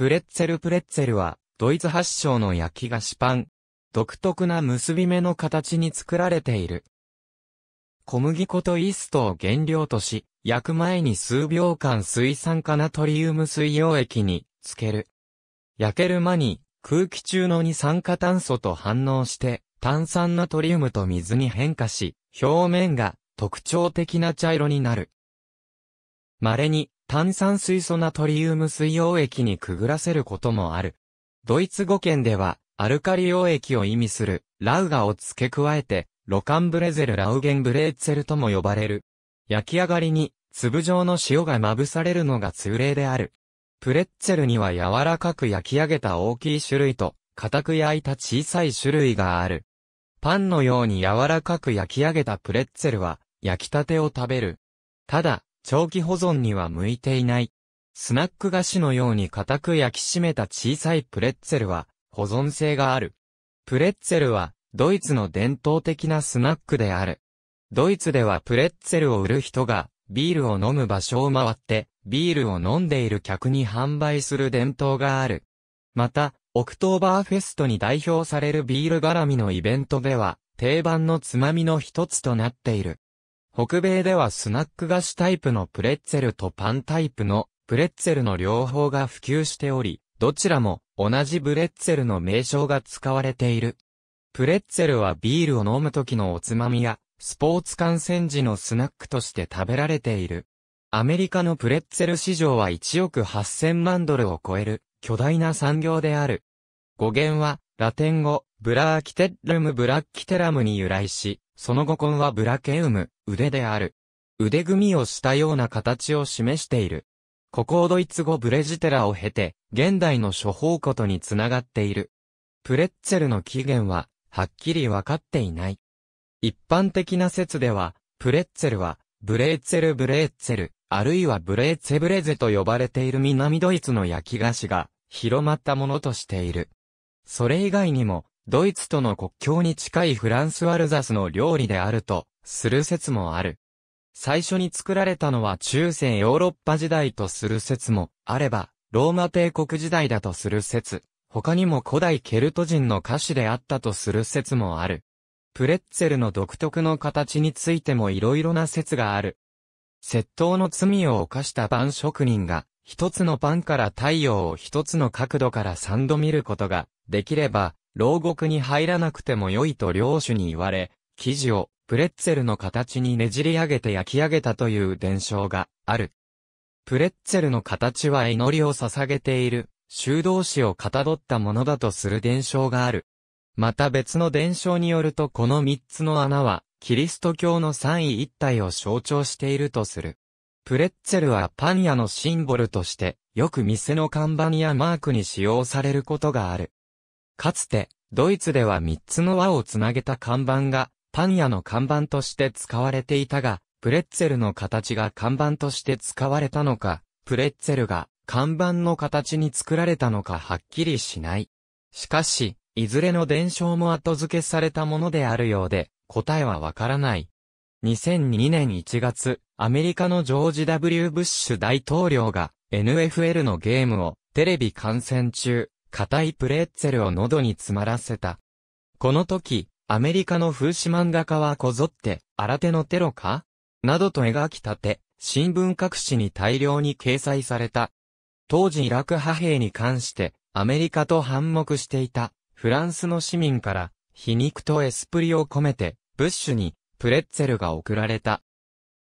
プレッツェルプレッツェルは、ドイツ発祥の焼き菓子パン。独特な結び目の形に作られている。小麦粉とイーストを原料とし、焼く前に数秒間水酸化ナトリウム水溶液につける。焼ける間に空気中の二酸化炭素と反応して炭酸ナトリウムと水に変化し、表面が特徴的な茶色になる。稀に炭酸水素ナトリウム水溶液にくぐらせることもある。ドイツ語圏では、アルカリ溶液を意味する、ラウガを付け加えて、ロカンブレゼルラウゲンブレーツェルとも呼ばれる。焼き上がりに、粒状の塩がまぶされるのが通例である。プレッツェルには柔らかく焼き上げた大きい種類と、固く焼いた小さい種類がある。パンのように柔らかく焼き上げたプレッツェルは、焼きたてを食べる。ただ、長期保存には向いていない。スナック菓子のように固く焼き締めた小さいプレッツェルは保存性がある。プレッツェルはドイツの伝統的なスナックである。ドイツではプレッツェルを売る人がビールを飲む場所を回ってビールを飲んでいる客に販売する伝統がある。また、オクトーバーフェストに代表されるビール絡みのイベントでは定番のつまみの一つとなっている。北米ではスナック菓子タイプのプレッツェルとパンタイプのプレッツェルの両方が普及しており、どちらも同じブレッツェルの名称が使われている。プレッツェルはビールを飲む時のおつまみや、スポーツ観戦時のスナックとして食べられている。アメリカのプレッツェル市場は1億8000万ドルを超える巨大な産業である。語源はラテン語、ブラーキテッルムブラッキテラムに由来し、その語根はブラケウム、腕である。腕組みをしたような形を示している。ここをドイツ語ブレジテラを経て、現代の処方ことにつながっている。プレッツェルの起源は、はっきりわかっていない。一般的な説では、プレッツェルは、ブレーツェルブレーツェル、あるいはブレーツェブレゼと呼ばれている南ドイツの焼き菓子が広まったものとしている。それ以外にも、ドイツとの国境に近いフランスアルザスの料理であると、する説もある。最初に作られたのは中世ヨーロッパ時代とする説もあれば、ローマ帝国時代だとする説、他にも古代ケルト人の歌詞であったとする説もある。プレッツェルの独特の形についても色々な説がある。窃盗の罪を犯したパン職人が、一つのパンから太陽を一つの角度から三度見ることができれば、牢獄に入らなくても良いと領主に言われ、生地をプレッツェルの形にねじり上げて焼き上げたという伝承がある。プレッツェルの形は祈りを捧げている、修道士をかたどったものだとする伝承がある。また別の伝承によるとこの三つの穴は、キリスト教の三位一体を象徴しているとする。プレッツェルはパン屋のシンボルとして、よく店の看板やマークに使用されることがある。かつて、ドイツでは3つの輪をつなげた看板が、パン屋の看板として使われていたが、プレッツェルの形が看板として使われたのか、プレッツェルが看板の形に作られたのかはっきりしない。しかし、いずれの伝承も後付けされたものであるようで、答えはわからない。2002年1月、アメリカのジョージ・ W・ ブッシュ大統領が NFL のゲームをテレビ観戦中、硬いプレッツェルを喉に詰まらせた。この時、アメリカの風刺漫画家はこぞって、新手のテロかなどと描きたて、新聞各紙に大量に掲載された。当時イラク派兵に関して、アメリカと反目していた、フランスの市民から、皮肉とエスプリを込めて、ブッシュに、プレッツェルが送られた。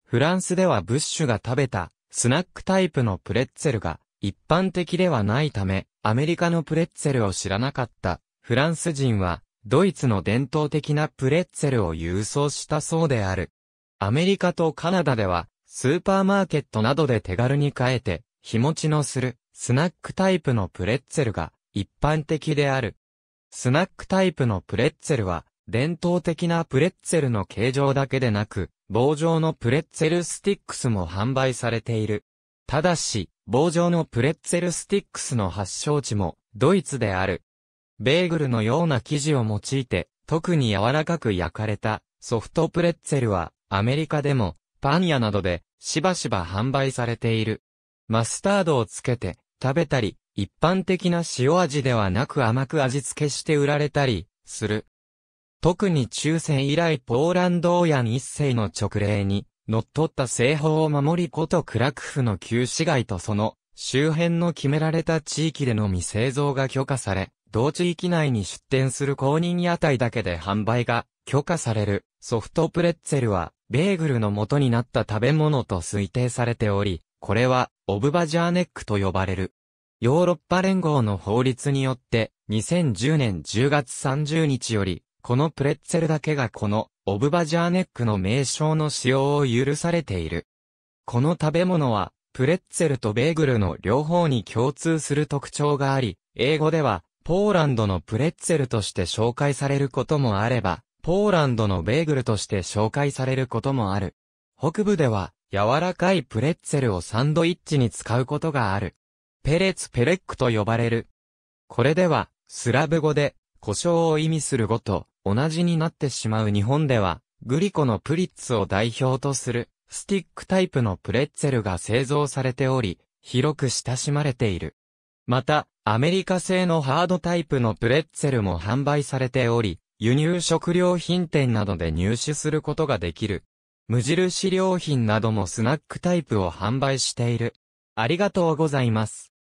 フランスではブッシュが食べた、スナックタイプのプレッツェルが、一般的ではないため、アメリカのプレッツェルを知らなかったフランス人は、ドイツの伝統的なプレッツェルを郵送したそうである。アメリカとカナダでは、スーパーマーケットなどで手軽に買えて、日持ちのする、スナックタイプのプレッツェルが一般的である。スナックタイプのプレッツェルは、伝統的なプレッツェルの形状だけでなく、棒状のプレッツェルスティックスも販売されている。ただし、棒状のプレッツェルスティックスの発祥地も、ドイツである。ベーグルのような生地を用いて、特に柔らかく焼かれた、ソフトプレッツェルは、アメリカでも、パン屋などで、しばしば販売されている。マスタードをつけて、食べたり、一般的な塩味ではなく甘く味付けして売られたり、する。特に中世以来ポーランド王や一世の直令に、乗っ取った製法を守りことクラクフの旧市街とその周辺の決められた地域でのみ製造が許可され、同地域内に出店する公認屋台だけで販売が許可されるソフトプレッツェルは、ベーグルの元になった食べ物と推定されており、これは、オブバジャーネックと呼ばれる。ヨーロッパ連合の法律によって、2010年10月30日より、このプレッツェルだけがこの、オブバジャーネックの名称の使用を許されている。この食べ物は、プレッツェルとベーグルの両方に共通する特徴があり、英語では、ポーランドのプレッツェルとして紹介されることもあれば、ポーランドのベーグルとして紹介されることもある。北部では、柔らかいプレッツェルをサンドイッチに使うことがある。ペレツペレックと呼ばれる。これでは、スラブ語で、故障を意味するごと同じになってしまう日本では、グリコのプリッツを代表とするスティックタイプのプレッツェルが製造されており、広く親しまれている。また、アメリカ製のハードタイプのプレッツェルも販売されており、輸入食料品店などで入手することができる。無印良品などもスナックタイプを販売している。ありがとうございます。